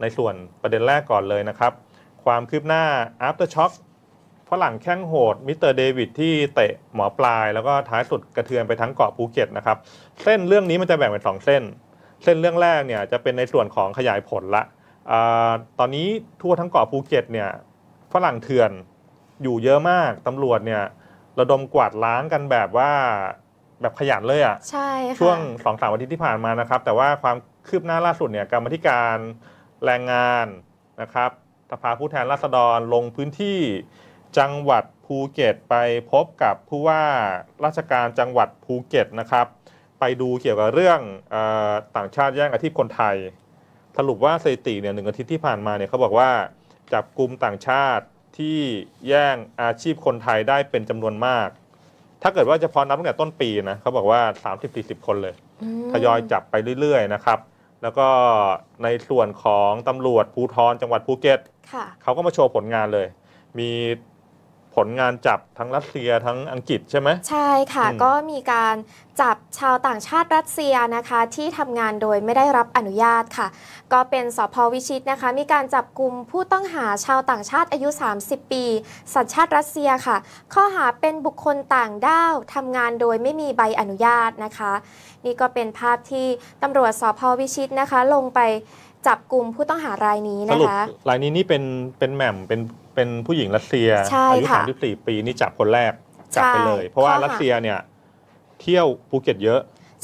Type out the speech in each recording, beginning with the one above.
ในส่วนประเด็นแรกก่อนเลยนะครับ ความคืบหน้า Aftershock ฝรั่งแข้งโหดมิสเตอร์เดวิดที่เตะหมอปลายแล้วก็ท้ายสุดกระเทือนไปทั้งเกาะภูเก็ตนะครับ เส้นเรื่องนี้มันจะแบ่งเป็นสองเส้น เส้นเรื่องแรกเนี่ยจะเป็นในส่วนของขยายผลละอตอนนี้ทั่วทั้งเกาะภูเก็ตเนี่ยฝรั่งเถื่อนอยู่เยอะมาก ตำรวจเนี่ยระดมกวาดล้างกันแบบว่าแบบขยันเลยอะ่ะใช่ช่วงสองสามวันที่ผ่านมานะครับ แต่ว่าความคืบหน้าล่าสุดเนี่ยกรรมธิการแรงงานนะครับสภาผู้แทนราษฎรลงพื้นที่จังหวัดภูเก็ต ไปพบกับผู้ว่าราชการจังหวัดภูเก็ตนะครับ ไปดูเกี่ยวกับเรื่องอต่างชาติแย่งอาชีพคนไทย สรุปว่าสถิติเนี่ยหนึ่งอาทิตย์ที่ผ่านมาเนี่ยเขาบอกว่าจับกลุ่มต่างชาติที่แย่งอาชีพคนไทยได้เป็นจำนวนมาก ถ้าเกิดว่าจะพอนับตั้งแต่ต้นปีนะเขาบอกว่า 30-40 คนเลยทยอยจับไปเรื่อยๆ นะครับแล้วก็ในส่วนของตำรวจภูทรจังหวัดภูเก็ตเขาก็มาโชว์ผลงานเลย มีผลงานจับทั้งรัสเซียทั้งอังกฤษใช่ไหมใช่ค่ะ ก็มีการจับชาวต่างชาติรัสเซียนะคะที่ทำงานโดยไม่ได้รับอนุญาตค่ะ ก็เป็นสพวิชิตนะคะ มีการจับกลุ่มผู้ต้องหาชาวต่างชาติอายุ 30 ปี สัญชาติรัสเซียค่ะ ข้อหาเป็นบุคคลต่างด้าวทำงานโดยไม่มีใบอนุญาตนะคะ นี่ก็เป็นภาพที่ตำรวจสพวิชิตนะคะ ลงไปจับกลุ่มผู้ต้องหารายนี้นะคะรายนี้นี่เป็นเป็นแหม่มเป็นเป็นผู้หญิงรัสเซียอายุ34ปีนี่จับคนแรกจับไปเลย เพราะว่ารัสเซียเนี่ยเที่ยวภูเก็ตเยอะ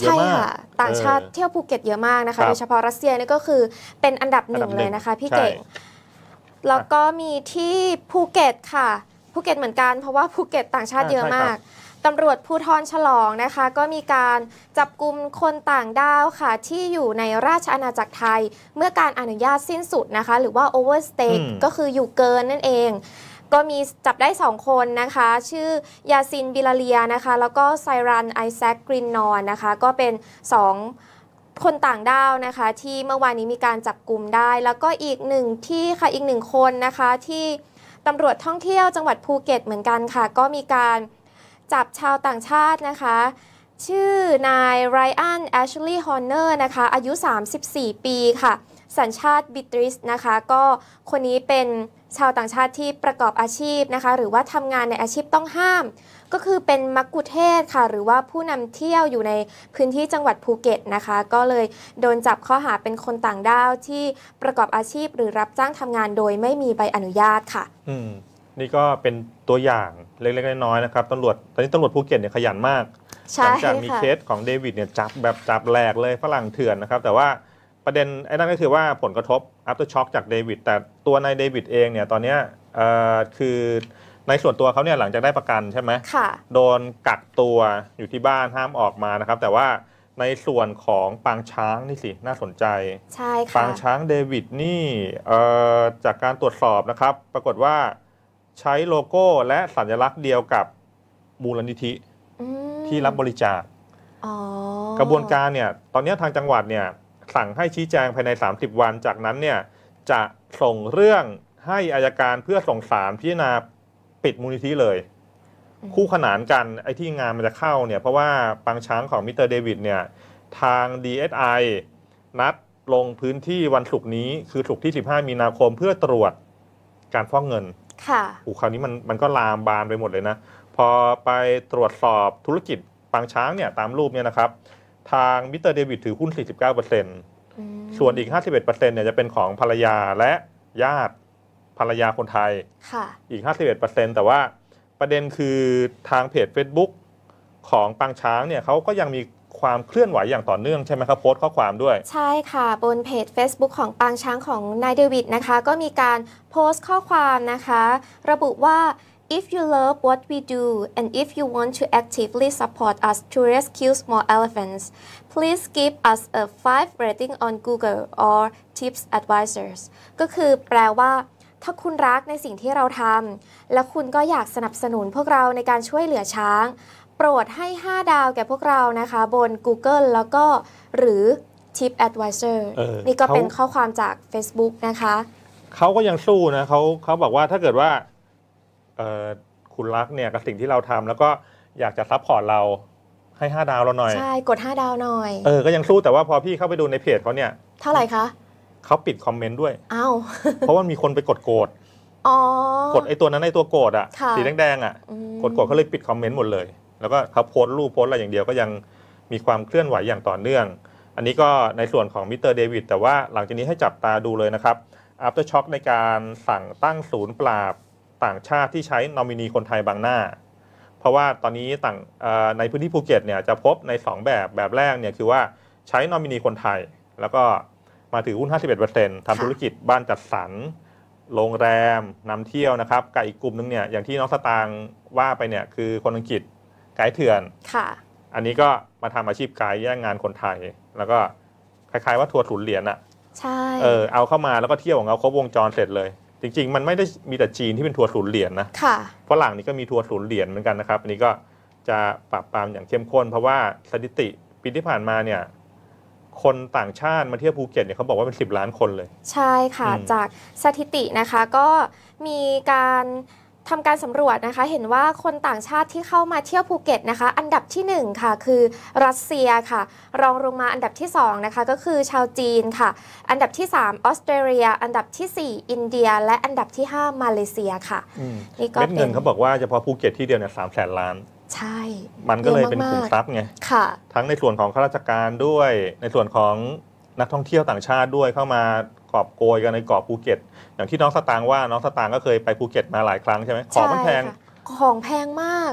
ใช่ค่ะต่างชาติเที่ยวภูเก็ตเยอะมากนะคะโดยเฉพาะรัสเซียนี่ก็คือเป็นอันดับหนึ่งเลยนะคะพี่เก่งแล้วก็มีที่ภูเก็ตค่ะภูเก็ตเหมือนกันเพราะว่าภูเก็ตต่างชาติเยอะมากตำรวจภูทรฉลองนะคะ ก็มีการจับกลุ่มคนต่างด้าวค่ะ ที่อยู่ในราชอาณาจักรไทย เมื่อการอนุญาตสิ้นสุดนะคะ หรือว่า overstay ก็คืออยู่เกินนั่นเอง ก็มีจับได้2คนนะคะ ชื่อยาซินบิลาเลียนะคะ แล้วก็ไซรันไอแซคกรินนอนนะคะก็เป็น2คนต่างด้าวนะคะ ที่เมื่อวานนี้มีการจับกลุ่มได้ แล้วก็อีกหนึ่งที่ค่ะ อีกหนึ่งคนนะคะ ที่ตำรวจท่องเที่ยวจังหวัดภูเก็ตเหมือนกันค่ะ ก็มีการจับชาวต่างชาตินะคะ ชื่อนายไรอันแอชลีย์ฮอนเนอร์นะคะอายุ 34 ปีค่ะ สัญชาติบิตริสนะคะ ก็คนนี้เป็นชาวต่างชาติที่ประกอบอาชีพนะคะ หรือว่าทำงานในอาชีพต้องห้าม ก็คือเป็นมักกุเทศค่ะ หรือว่าผู้นำเที่ยวอยู่ในพื้นที่จังหวัดภูเก็ตนะคะ ก็เลยโดนจับข้อหาเป็นคนต่างด้าวที่ประกอบอาชีพหรือรับจ้างทำงานโดยไม่มีใบอนุญาตค่ะอืมนี่ก็เป็นตัวอย่างเล็กๆ น้อยๆ นะครับตำรวจ ตอนนี้ตำรวจภูเก็ตเนี่ยขยันมาก หลังจากมีเคสของเดวิดเนี่ยจับแบบจับแหลกเลยฝรั่งเถื่อนนะครับ แต่ว่าประเด็นไอ้นั่นก็คือว่าผลกระทบ after shock จากเดวิด แต่ตัวนายเดวิดเองเนี่ย ตอนนี้คือในส่วนตัวเขาเนี่ยหลังจากได้ประกันใช่ไหมโดนกักตัวอยู่ที่บ้านห้ามออกมานะครับ แต่ว่าในส่วนของปางช้างนี่สิน่าสนใจใช่ค่ะปางช้างเดวิดนี่จากการตรวจสอบนะครับ ปรากฏว่าใช้โลโก้และสัญลักษณ์เดียวกับมูลนิธิที่รับบริจาคกระบวนการเนี่ย ตอนนี้ทางจังหวัดเนี่ย สั่งให้ชี้แจงภายใน 30 วัน จากนั้นเนี่ยจะส่งเรื่องให้อายการเพื่อส่งสารพิจารณาปิดมูลนิธิเลย คู่ขนานกันไอ้ที่งานมันจะเข้าเนี่ยเพราะว่า ปังช้างของมิสเตอร์เดวิดเนี่ยทาง DSI นัดลงพื้นที่วันศุกร์นี้คือศุกร์ที่ 15 มีนาคมเพื่อตรวจการฟอกเงินค่ะอูคราวนี้มันมันก็ลามบานไปหมดเลยนะ พอไปตรวจสอบธุรกิจปางช้างเนี่ยตามรูปเนี่ยนะครับ ทางมิสเตอร์เดวิดถือหุ้น 49%ส่วนอีก 51%เเนี่ยจะเป็นของภรรยาและญาติภรรยาคนไทยอีก 51%แต่ว่าประเด็นคือทางเพจ Facebook ของปางช้างเนี่ยเขาก็ยังมีความเคลื่อนไหวอย่างต่อเนื่องใช่ไหมครับโพสต์ข้อความด้วย ใช่ค่ะบนเพจ Facebook ของปางช้างของนายเดวิดนะคะ ก็มีการโพสต์ข้อความนะคะ ระบุว่า If you love what we do and if you want to actively support us to rescue more elephants, please give us a five rating on Google or Tips Advisors ก็คือแปลว่า ถ้าคุณรักในสิ่งที่เราทำและคุณก็อยากสนับสนุนพวกเราในการช่วยเหลือช้างโปรดให้ 5 ดาว แก่พวกเรานะคะ บน Google แล้วก็หรือ Tip Advisor ออนี่ก็เป็นข้อความจาก Facebook นะคะ เขาก็ยังสู้นะเขาเขาบอกว่าถ้าเกิดว่าคุณรักเนี่ยกับสิ่งที่เราทำแล้วก็อยากจะซัพพอร์ตเราให้ 5 ดาวเราหน่อย ใช่ กด 5 ดาวหน่อยเออก็ยังสู้แต่ว่าพอพี่เข้าไปดูในเพจเขาเนี่ย เท่าไหร่คะเขาปิดคอมเมนต์ด้วยอ้าวเพราะว่ามีคนไปกดโกรธกดไอ้ตัวนั้นไอ้ตัวโกรธอ่ะสีแดงๆอ่ะกดโกรธเขาเลยปิดคอมเมนต์หมดเลยแล้วก็เขาโพสต์รูปโพสต์อะไรอย่างเดียวก็ยังมีความเคลื่อนไหวอย่างต่อเนื่อง อันนี้ก็ในส่วนของมิสเตอร์เดวิดแต่ว่าหลังจากนี้ให้จับตาดูเลยนะครับ อั t เด s ช็อคในการสั่งตั้งศูนย์ปราบต่างชาติที่ใช้นอมินีคนไทยบางหน้า เพราะว่าตอนนี้ต่างในพื้นที่ภูเก็ตเนี่ยจะพบใน 2แบบ แบบแรกเนี่ยคือว่าใช้นอมินีคนไทย แล้วก็มาถือหุ้น51%ทำธุรกิจบ้านจัดสรร โรงแรมนำเที่ยวนะครับกับอีกกลุ่มนึงเนี่ยอย่างที่น้องสตางว่าไปเนี่ยคือคนอังกฤษไกด์เถื่อนค่ะ อันนี้ก็มาทำอาชีพไกด์แย่งงานคนไทย แล้วก็คล้ายๆ ว่าทัวร์ถุนเหรียญอะใช่เออเอาเข้ามาแล้วก็เที่ยวของเขาครบวงจรเสร็จเลย จริงๆ มันไม่ได้มีแต่จีนที่เป็นทัวร์ถุนเหรียญนะค่ะฝรั่งนี่ก็มีทัวร์ถุนเหรียญเหมือนกันนะครับ อันนี้ก็จะปรับปรามอย่างเข้มข้น เพราะว่าสถิติปีที่ผ่านมาเนี่ย คนต่างชาติมาเที่ยวภูเก็ตเนี่ยเขาบอกว่าเป็น10ล้านคนเลย ใช่ค่ะ จากสถิตินะคะก็มีการทำการสำรวจนะคะเห็นว่าคนต่างชาติที่เข้ามาเที่ยวภูเก็ตนะคะ อันดับที่1ค่ะ คือรัสเซียค่ะ รองลงมาอันดับที่2นะคะ ก็คือชาวจีนค่ะ อันดับที่3ออสเตรเลีย อันดับที่ 4 อินเดีย และอันดับที่ 5 มาเลเซียค่ะนี่ก็เป็นเงินเขาบอกว่าเฉพาะภูเก็ตที่เดียวเนี่ยสามแสนล้าน ใช่ มันก็เลยเป็นขุมทรัพย์ไง ค่ะ ทั้งในส่วนของข้าราชการด้วย ในส่วนของนักท่องเที่ยวต่างชาติด้วยเข้ามากอบโกยกันในเกาะภูเก็ต อย่างที่น้องสตางว่าน้องสตางก็เคยไปภูเก็ตมาหลายครั้งใช่ไหมของมันแพง ของแพงมาก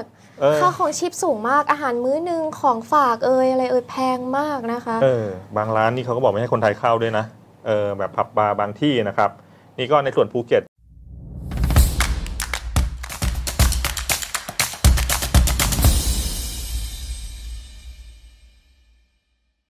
ค่าของชิปสูงมากอาหารมื้อนึงของฝากเอยอะไรเอยแพงมากนะคะเออบางร้านนี่เขาก็บอกไม่ให้คนไทยเข้าด้วยนะเออแบบผับบาร์บางที่นะครับ นี่ก็ในส่วนภูเก็ต